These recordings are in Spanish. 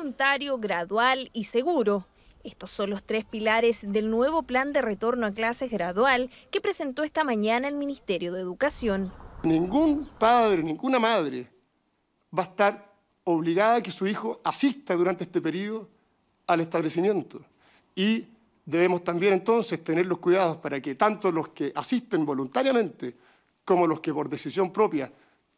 voluntario, gradual y seguro. Estos son los tres pilares del nuevo plan de retorno a clases gradual que presentó esta mañana el Ministerio de Educación. Ningún padre, ninguna madre va a estar obligada a que su hijo asista durante este periodo al establecimiento. Y debemos también entonces tener los cuidados para que tanto los que asisten voluntariamente como los que por decisión propia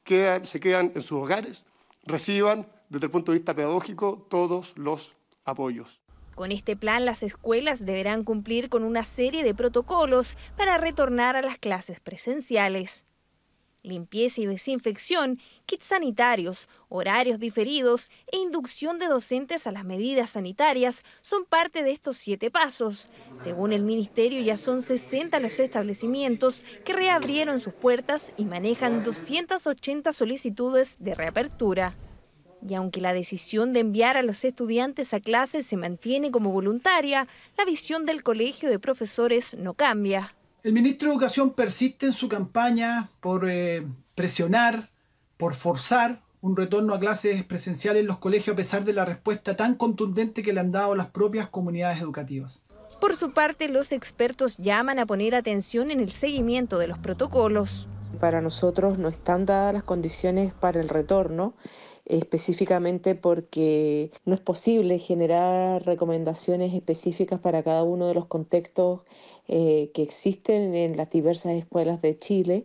se quedan en sus hogares reciban desde el punto de vista pedagógico todos los apoyos. Con este plan, las escuelas deberán cumplir con una serie de protocolos para retornar a las clases presenciales. Limpieza y desinfección, kits sanitarios, horarios diferidos e inducción de docentes a las medidas sanitarias son parte de estos siete pasos. Según el Ministerio, ya son 60 los establecimientos que reabrieron sus puertas y manejan 280 solicitudes de reapertura. Y aunque la decisión de enviar a los estudiantes a clases se mantiene como voluntaria, la visión del colegio de profesores no cambia. El ministro de Educación persiste en su campaña por eh, presionar, por forzar un retorno a clases presenciales en los colegios a pesar de la respuesta tan contundente que le han dado las propias comunidades educativas. Por su parte, los expertos llaman a poner atención en el seguimiento de los protocolos. Para nosotros no están dadas las condiciones para el retorno específicamente porque no es posible generar recomendaciones específicas para cada uno de los contextos eh, que existen en las diversas escuelas de Chile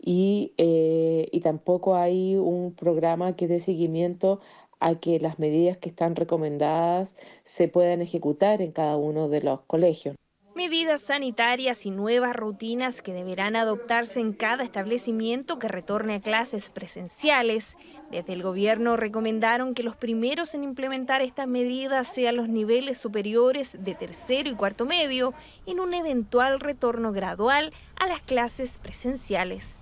y, eh, y tampoco hay un programa que dé seguimiento a que las medidas que están recomendadas se puedan ejecutar en cada uno de los colegios. Medidas sanitarias y nuevas rutinas que deberán adoptarse en cada establecimiento que retorne a clases presenciales. Desde el gobierno recomendaron que los primeros en implementar estas medidas sean los niveles superiores de tercero y cuarto medio en un eventual retorno gradual a las clases presenciales.